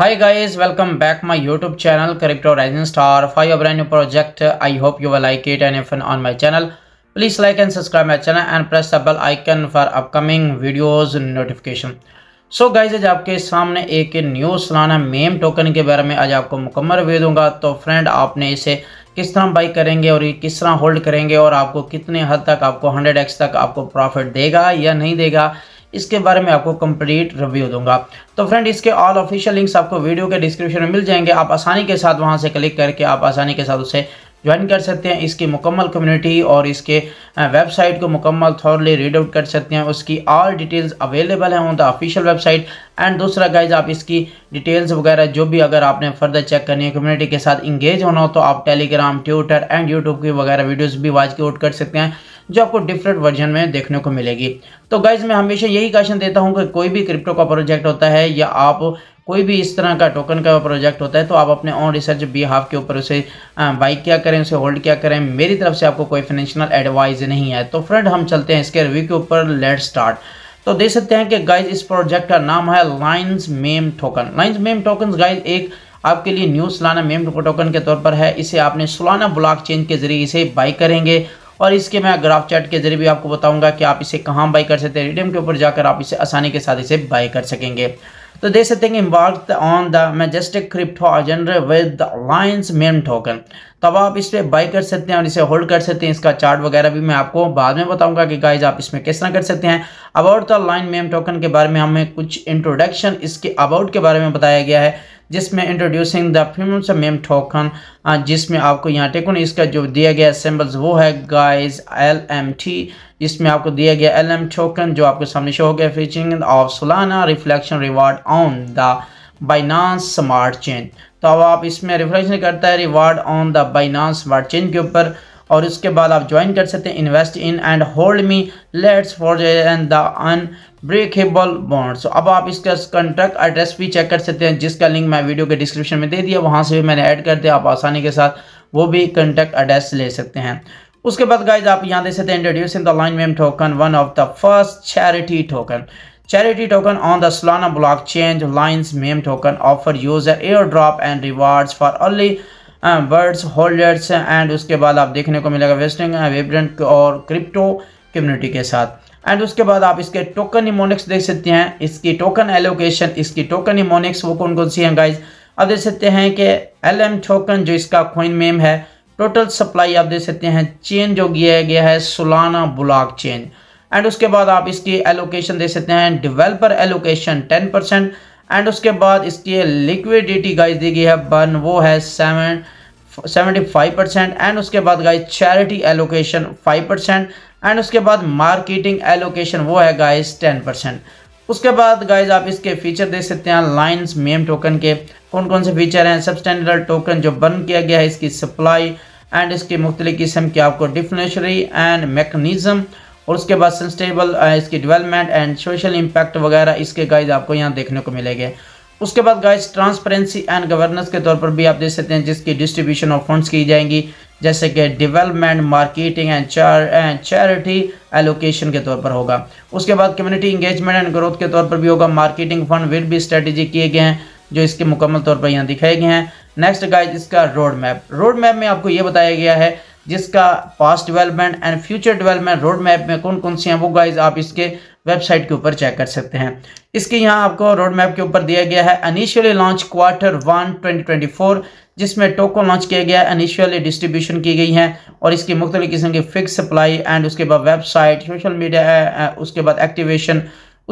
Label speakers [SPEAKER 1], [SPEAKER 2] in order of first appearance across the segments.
[SPEAKER 1] Hi guys, welcome back my YouTube channel Crypto Rising Star for your brand new project. I hope you will like it and if on my channel, please like and subscribe my channel and press the bell icon for upcoming videos notification. So so guys आज आपके सामने एक new सालाना ma'am token के बारे में आज आपको मुकम्मल वे दूंगा तो फ्रेंड आपने इसे किस तरह बाई करेंगे और ये किस तरह होल्ड करेंगे और आपको कितने हद तक आपको 100x तक आपको प्रॉफिट देगा या नहीं देगा इसके बारे में आपको कंप्लीट रिव्यू दूंगा तो फ्रेंड इसके ऑल ऑफिशियल लिंक्स आपको वीडियो के डिस्क्रिप्शन में मिल जाएंगे आप आसानी के साथ वहाँ से क्लिक करके आप आसानी के साथ उसे ज्वाइन कर सकते हैं इसकी मुकम्मल कम्युनिटी और इसके वेबसाइट को मुकम्मल थॉरली रीड आउट कर सकते हैं उसकी ऑल डिटेल्स अवेलेबल हैं on the official website and दूसरा गाइज आप इसकी डिटेल्स वगैरह जो भी अगर आपने फर्दर चेक करनी है कम्युनिटी के साथ इंगेज होना हो तो आप टेलीग्राम ट्विटर एंड यूट्यूब की वगैरह वीडियोज़ भी के आउट कर सकते हैं जो आपको डिफरेंट वर्जन में देखने को मिलेगी तो गाइज मैं हमेशा यही क्वेश्चन देता हूँ कि कोई भी क्रिप्टो का प्रोजेक्ट होता है या आप कोई भी इस तरह का टोकन का प्रोजेक्ट होता है तो आप अपने ऑन रिसर्च हाफ के ऊपर उसे बाई क्या करें उसे होल्ड क्या करें मेरी तरफ से आपको कोई फाइनेंशियल एडवाइज नहीं है तो फ्रेंड हम चलते हैं इसके रिव्यू के ऊपर लेट स्टार्ट तो देख सकते हैं कि गाइज इस प्रोजेक्ट का नाम है Lines ma'am token Lines ma'am token guys एक आपके लिए न्यू सलाना मेम टोकन के तौर पर है इसे आपने सलाना ब्लॉक चेंज के जरिए इसे बाई करेंगे और इसके मैं ग्राफ चार्ट के जरिए भी आपको बताऊंगा कि आप इसे कहाँ बाई कर सकते हैं रिडीम के ऊपर जाकर आप इसे आसानी के साथ इसे बाई कर सकेंगे तो देख सकते हैं embark on the majestic crypto genre with the lions ma'am token तब आप इस पर बाई कर सकते हैं और इसे होल्ड कर सकते हैं इसका चार्ट वगैरह भी मैं आपको बाद में बताऊंगा कि गाइज आप इसमें किस तरह कर सकते हैं about the lion meme token के बारे में हमें कुछ इंट्रोडक्शन इसके अबाउट के बारे में बताया गया है जिसमें introducing the fumes meme token जिसमें आपको यहाँ टेकन इसका जो दिया गया सिम्बल्स वो है गाइज एल एम टी जिसमें आपको दिया गया एल एम टोकन जो आपके सामने शो हो गया fetching of Solana reflection reward on the Binance smart chain तो अब आप इसमें रिफ्रेश करता है reward on the Binance ward chain के ऊपर और उसके बाद आप ज्वाइन कर सकते हैं invest in and hold me let's for and the unbreakable so अब आप इसका कंट्रैक्ट एड्रेस भी चेक कर सकते हैं जिसका लिंक मैं वीडियो के डिस्क्रिप्शन में दे दिया वहाँ से भी मैंने ऐड कर दिया आप आसानी के साथ वो भी कंटैक्ट एड्रेस ले सकते हैं उसके बाद गाइज आप यहाँ दे सकते हैं introduce in the lion meme token one of the first charity token Charity token on the Solana blockchain lines meme token offer user airdrop and rewards for early birds holders and उसके बाद आप देखने को मिलेगा vesting vibrant uh, और crypto community के साथ and उसके बाद आप इसके टोकन इमोनिक्स देख सकते हैं इसकी टोकन एलोकेशन इसकी टोकन इमोनिक्स वो कौन कौन सी हैं गाइज आप देख सकते हैं कि एल एम टोकन जो इसका कोइन मेम है टोटल सप्लाई आप देख सकते हैं चेंज जो किया गया है सोलाना ब्लॉक चेंज एंड उसके बाद आप इसकी एलोकेशन दे सकते हैं developer allocation ten percent and उसके बाद इसकी लिक्विडिटी गाइस दी गई है बन वो है seven seventy five percent and उसके बाद guys charity allocation five percent and उसके बाद मार्केटिंग एलोकेशन वो है गाइस टेन परसेंट उसके बाद गाइज आप इसके फीचर देख सकते हैं लाइन्स मेम टोकन के कौन कौन से फीचर हैं सब स्टैंडर्ड टोकन जो बर्न किया गया है इसकी सप्लाई एंड इसके मुख्तलि किस्म की आपको डिफिनेशरी एंड मेकनिज़म और उसके बाद सस्टेबल uh, इसकी डेवलपमेंट एंड सोशल इम्पैक्ट वगैरह इसके गाइज आपको यहाँ देखने को मिलेंगे उसके बाद गाइज ट्रांसपेरेंसी एंड गवर्नेंस के तौर पर भी आप देख सकते हैं जिसकी डिस्ट्रीब्यूशन ऑफ फंड्स की जाएंगी जैसे कि डेवलपमेंट मार्केटिंग एंड चार एंड चैरिटी एलोकेशन के तौर पर होगा उसके बाद कम्युनिटी इंगेजमेंट एंड ग्रोथ के तौर पर भी होगा मार्केटिंग फंड विल भी स्ट्रेटेजी किए गए हैं जो इसके मुकम्मल तौर पर यहाँ दिखाए गए हैं नेक्स्ट गाइज इसका रोड मैप रोड मैप में आपको ये बताया गया है जिसका past development and future development road map में कौन कौन सी हैं वो गाइज आप इसके वेबसाइट के ऊपर चेक कर सकते हैं इसके यहाँ आपको रोड मैप के ऊपर दिया गया है अनिशियली लॉन्च क्वार्टर वन 2024 जिसमें टोको लॉन्च किया गया है अनिशियली डिस्ट्रीब्यूशन की गई है और इसकी मुख्तलि किस्म की फिक्स सप्लाई एंड उसके बाद वेबसाइट सोशल मीडिया उसके बाद एक्टिवेशन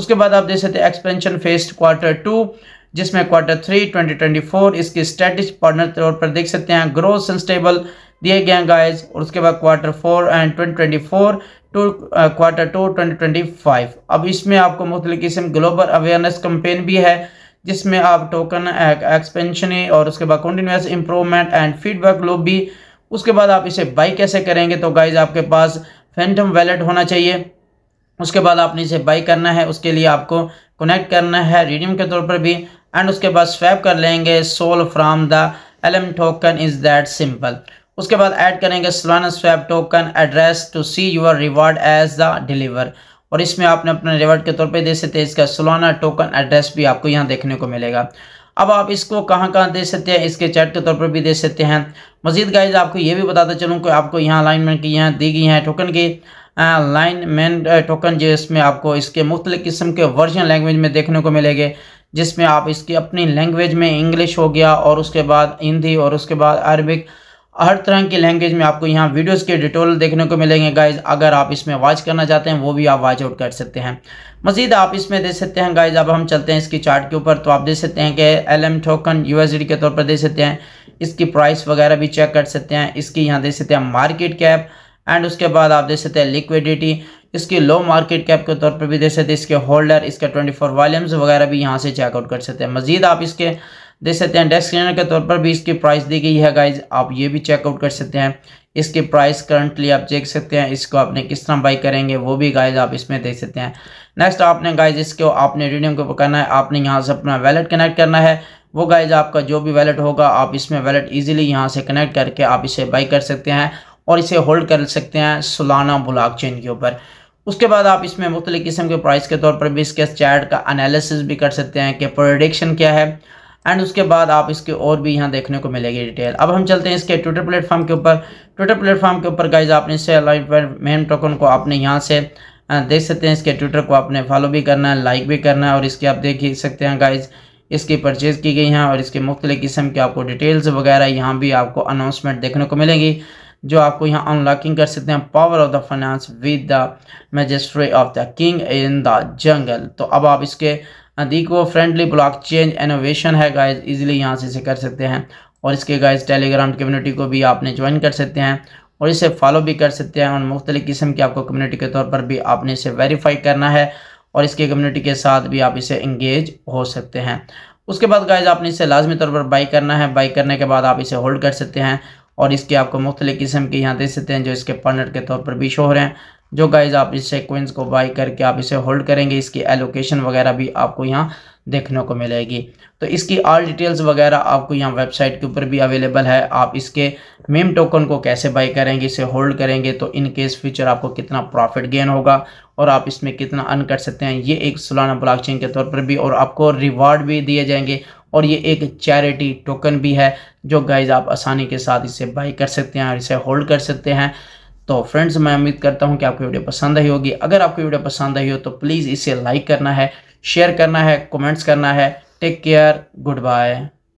[SPEAKER 1] उसके बाद आप देख सकते हैं एक्सपेंशन फेस्ट क्वार्टर टू जिसमें क्वार्टर थ्री 2024 इसकी स्ट्रेटिज पार्टनर तौर पर देख सकते हैं ग्रोथ सस्टेबल दिए गए गाइज और उसके बाद quarter four and twenty twenty four quarter two twenty अब इसमें आपको मुख्तल किस्म ग्लोबल अवेयरनेस कंपेन भी है जिसमें आप टोकन एक्सपेंशन uh, और उसके बाद continuous improvement and feedback loop भी उसके बाद आप इसे बाई कैसे करेंगे तो गाइज आपके पास फैंटम वैलेट होना चाहिए उसके बाद आपने इसे बाई करना है उसके लिए आपको कनेक्ट करना है रिडीम के तौर पर भी एंड उसके बाद स्वैप कर लेंगे SOL from the LM token is that simple उसके बाद ऐड करेंगे Solana swap token address to see your reward as the deliver और इसमें आपने अपने रिवार्ड के तौर पे दे सकते हैं इसका सलाना टोकन एड्रेस भी आपको यहाँ देखने को मिलेगा अब आप इसको कहाँ कहाँ दे सकते हैं इसके चैट के तौर पर भी दे सकते हैं मजीद गाइज आपको ये भी बताते चलूँ कि आपको यहाँ अलाइनमेंट की यहाँ दी गई हैं टोकन की अलाइनमेंट टोकन जो इसमें आपको इसके मुख्तलि किस्म के वर्जन लैंग्वेज में देखने को मिलेंगे जिसमें आप इसकी अपनी लैंग्वेज में इंग्लिश हो गया और उसके बाद हिंदी और उसके बाद अरबिक हर तरह की लैंग्वेज में आपको यहाँ वीडियोस के डिटोल देखने को मिलेंगे गाइज अगर आप इसमें वॉच करना चाहते हैं वो भी आप वॉच आउट कर सकते हैं मजीद आप इसमें देख सकते हैं गाइज अब हम चलते हैं इसकी चार्ट के ऊपर तो आप देख सकते हैं कि एल एम टोकन यू के तौर पर देख सकते हैं इसकी प्राइस वगैरह भी चेक कर सकते हैं इसकी यहाँ देख सकते हैं मार्केट कैप एंड उसके बाद आप देख सकते हैं लिक्विडिटी इसकी लो मार्केट कैप के तौर पर भी देख सकते हैं इसके होल्डर इसका ट्वेंटी फोर वॉल्यूम्स वगैरह भी यहाँ से चेकआउट कर सकते हैं मजीद आप इसके दे सकते हैं डेस्क क्लीनर के तौर पर भी इसकी प्राइस दी गई है गाइज आप ये भी चेकआउट कर सकते हैं इसकी प्राइस करंटली आप देख सकते हैं इसको आपने किस तरह बाई करेंगे वो भी गाइज आप इसमें देख सकते हैं नेक्स्ट आपने गाइज इसको आपने रिडीम को करना है आपने यहाँ से अपना वैलेट कनेक्ट करना है वो गाइज आपका जो भी वैलेट होगा आप इसमें वैलेट ईजिली यहाँ से कनेक्ट करके आप इसे बाई कर सकते हैं और इसे होल्ड कर सकते हैं सुलाना ब्लॉक चेन के ऊपर उसके बाद आप इसमें मुख्तलि किस्म के प्राइस के तौर पर भी इसके चैट का एनालिसिस भी कर सकते हैं कि प्रोडिक्शन क्या है एंड उसके बाद आप इसके और भी यहाँ देखने को मिलेगी डिटेल अब हम चलते हैं इसके ट्विटर प्लेटफॉर्म के ऊपर ट्विटर प्लेटफॉर्म के ऊपर गाइज आपने इससे मेन टोकन को आपने यहाँ से uh, देख सकते हैं इसके ट्विटर को आपने फॉलो भी करना है लाइक भी करना है और इसके आप देख सकते हैं गाइज़ इसकी परचेज़ की गई हैं और इसके मुख्तलि किस्म के आपको डिटेल्स वगैरह यहाँ भी आपको अनाउंसमेंट देखने को मिलेंगी जो आपको यहाँ अनलॉकिंग कर सकते हैं power of the finance with the majesty of the king in the jungle तो अब आप इसके देखो फ्रेंडली ब्लॉक चेंज इनोवेशन है गाइज ईजिली यहाँ से इसे कर सकते हैं और इसके गाइज टेलीग्राम कम्युनिटी को भी आपने ज्वाइन कर सकते हैं और इसे फॉलो भी कर सकते हैं और मुख्तलि किस्म की आपको कम्युनिटी के तौर पर भी आपने इसे वेरीफाई करना है और इसके कम्युनिटी के साथ भी आप इसे इंगेज हो सकते हैं उसके बाद गाइज आपने इसे लाजमी तौर पर बाई करना है बाई करने के बाद आप इसे होल्ड कर सकते हैं और इसके आपको मुख्तलि किस्म के यहाँ दे सकते हैं जो इसके पार्टनर के तौर पर भी शो हो रहे हैं जो गाइज आप इस सीक्वेंस को बाई करके आप इसे होल्ड करेंगे इसकी एलोकेशन वगैरह भी आपको यहाँ देखने को मिलेगी तो इसकी ऑल डिटेल्स वगैरह आपको यहाँ वेबसाइट के ऊपर भी अवेलेबल है आप इसके मेम टोकन को कैसे बाई करेंगे इसे होल्ड करेंगे तो इन केस फ्यूचर आपको कितना प्रॉफिट गेन होगा और आप इसमें कितना अर्न कर सकते हैं ये एक सलाना ब्लॉकचेन के तौर पर भी और आपको रिवार्ड भी दिए जाएंगे और ये एक चैरिटी टोकन भी है जो गाइज आप आसानी के साथ इसे बाई कर सकते हैं और इसे होल्ड कर सकते हैं तो फ्रेंड्स मैं उम्मीद करता हूँ कि आपको वीडियो पसंद आई होगी अगर आपको वीडियो पसंद आई हो तो प्लीज़ इसे लाइक करना है शेयर करना है कमेंट्स करना है टेक केयर गुड बाय